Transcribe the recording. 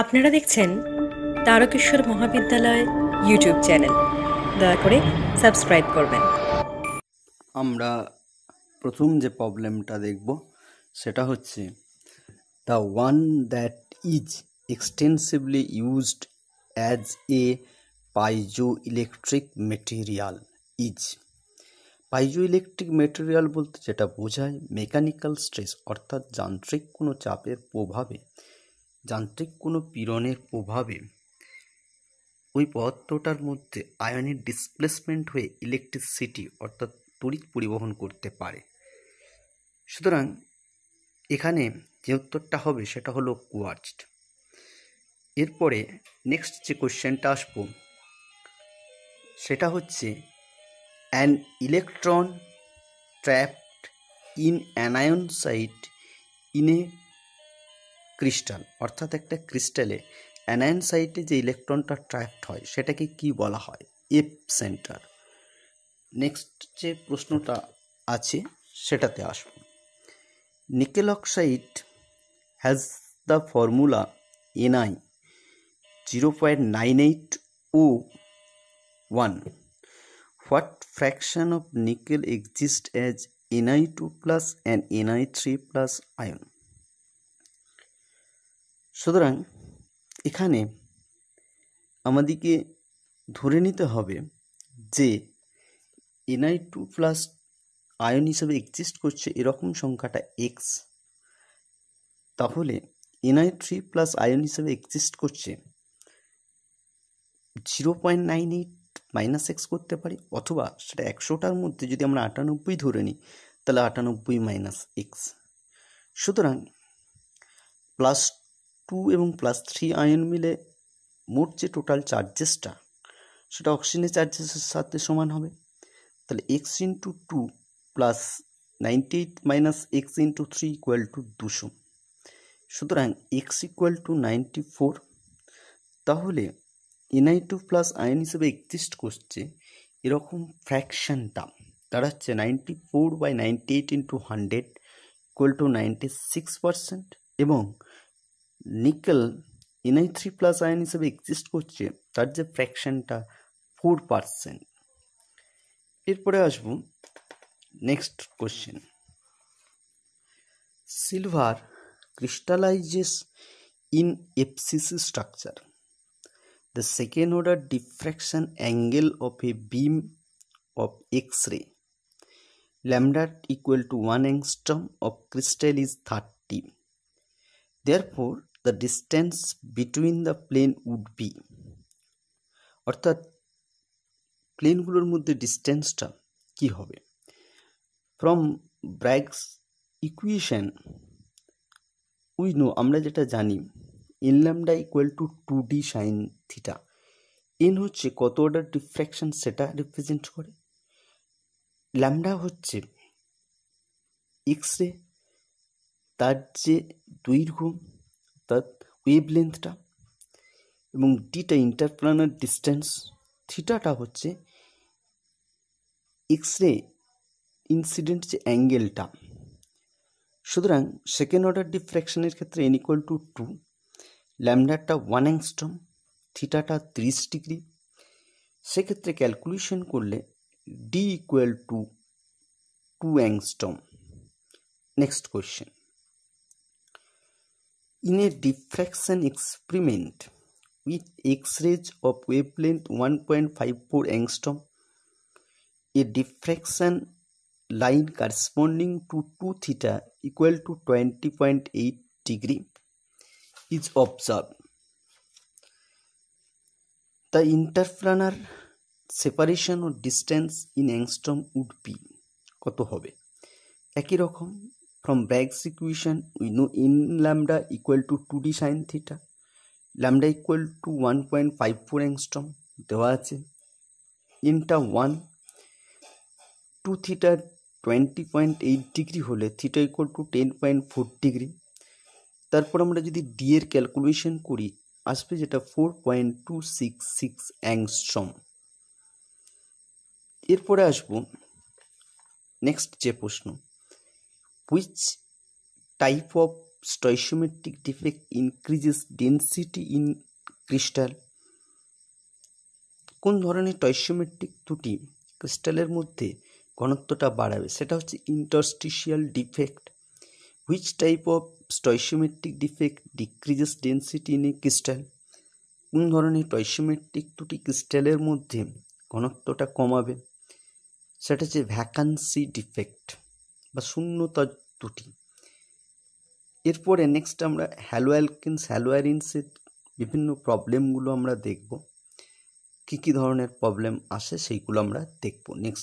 আপনারা দেখছেন তারকেশ্বর মহাবিদ্যালয় ইউটিউব চ্যানেল দয়া করে সাবস্ক্রাইব করবেন আমরা প্রথম যে প্রবলেমটা দেখব সেটা হচ্ছে the one that is extensively used as a piezoelectric material is piezoelectric material বলতে যেটা বোঝায় মেকানিক্যাল স্ট্রেস অর্থাৎ যান্ত্রিক কোনো চাপের প্রভাবে যান্ত্রিক কোনো পীড়নের প্রভাবে ওই পদার্থটার মধ্যে আয়নের ডিসপ্লেসমেন্ট হয়ে ইলেকট্রিসিটি অর্থাৎ তড়িৎ পরিবহন করতে পারে সুতরাং এখানে যে উত্তরটা হবে সেটা হলো কোয়ার্চড এরপরে নেক্সট যে কোয়েশ্চেনটা আসব সেটা হচ্ছে an electron trapped in anion site in a crystal অর্থাৎ একটা ক্রিস্টালে অ্যানায়ন সাইটে যে ইলেকট্রনটা ট্র্যাক্ট হয় সেটাকে কি বলা হয় এফ সেন্টার নেক্সট যে প্রশ্নটা আছে সেটাতে আসব nickel oxide has the formula NI zero point nine eight O one what fraction of nickel exist as NI two plus and NI three plus ion সুতরাং এখানে আমাদেরকে ধরে নিতে হবে যে এনআই টু প্লাস আয়ন হিসেবে এক্সিস্ট করছে এরকম সংখ্যাটা এক্স তাহলে এনআই থ্রি প্লাস আয়ন হিসেবে এক্সিস্ট করছে zero point nine eight minus x করতে পারি অথবা সেটা একশোটার মধ্যে যদি আমরা আটানব্বই ধরে নিই তাহলে আটানব্বই মাইনাস এক্স সুতরাং প্লাস টু এবং প্লাস থ্রি আয়ন মিলে মোট যে টোটাল চার্জেসটা সেটা অক্সিজেনের চার্জেসের সাথে সমান হবে তাহলে x into two plus ninety eight minus x into three equal to দুশো সুতরাং x equal to ninety four তাহলে এনআই টু প্লাস আয়ন হিসেবে এক্সিস্ট করছে এরকম ফ্র্যাকশানটা তারা হচ্ছে ninety four by ninety eight into hundred equal to ninety six percent এবং nickel NI three plus ion হিসেবে এক্সিস্ট করছে তার যে ফ্র্যাকশানটা ফোর পারসেন্ট এরপরে আসব next question silver crystallizes in FCC structure the second order diffraction angle of a beam of x-ray lambda equal to 1 angstrom of crystal is 30 therefore the distance between the plane would be অর্থাৎ প্লেনগুলোর মধ্যে ডিস্টেন্সটা কি হবে from Bragg's equation we know আমরা যেটা জানি n lambda equal to two d sine theta n হচ্ছে কত অর্ডার ডিফ্র্যাকশন সেটা রিপ্রেজেন্ট করে ল্যামডা হচ্ছে এক্স রে তার যে দৈর্ঘ্য অর্থাৎ ওয়েভ লেন্থটা এবং ডিটা ইন্টারপ্লানার ডিস্টেন্স থিটাটা হচ্ছে এক্স রে ইনসিডেন্ট যে অ্যাঙ্গেলটা সুতরাং সেকেন্ড অর্ডার ডিফ্র্যাকশানের ক্ষেত্রে এন ইকোয়াল টু টু ল্যামডারটা ওয়ান অ্যাংস্ট্রম থিটাটা ত্রিশ ডিগ্রি সেক্ষেত্রে ক্যালকুলেশন করলে d equal to two angstrom next question In a diffraction experiment with X-rays of wavelength 1.54 angstrom, a diffraction line corresponding to 2 theta equal to 20.8 degree is observed. The interplanar separation or distance in angstrom would be কত হবে একই রকম From Bagg's equation, we know n lambda equal to 2d sin theta. Lambda equal to 1.54 angstrom দেওয়া আছে ইনটা one two theta twenty point eight degree হলে theta equal to ten point four degree তারপর আমরা যদি ডি এর calculation করি আসবে যেটা four point two six six angstrom এরপরে আসবো নেক্সট যে প্রশ্ন which type of stoichiometric defect increases density in crystal কোন ধরনের টয়সিওমেট্রিক ত্রুটি ক্রিস্টালের মধ্যে ঘনত্বটা বাড়াবে সেটা হচ্ছে interstitial defect which type of stoichiometric defect decreases density in a crystal কোন ধরনের টয়সিওমেট্রিক ত্রুটি ক্রিস্টালের মধ্যে ঘনত্বটা কমাবে সেটা হচ্ছে ভ্যাকান্সি ডিফেক্ট বা শূন্যতা দুটি এরপরে নেক্সট আমরা হ্যালোয়ালকিনস হ্যালোয়ারিনসের বিভিন্ন প্রবলেমগুলো আমরা দেখব কী কী ধরনের প্রবলেম আসে সেইগুলো আমরা দেখব নেক্সট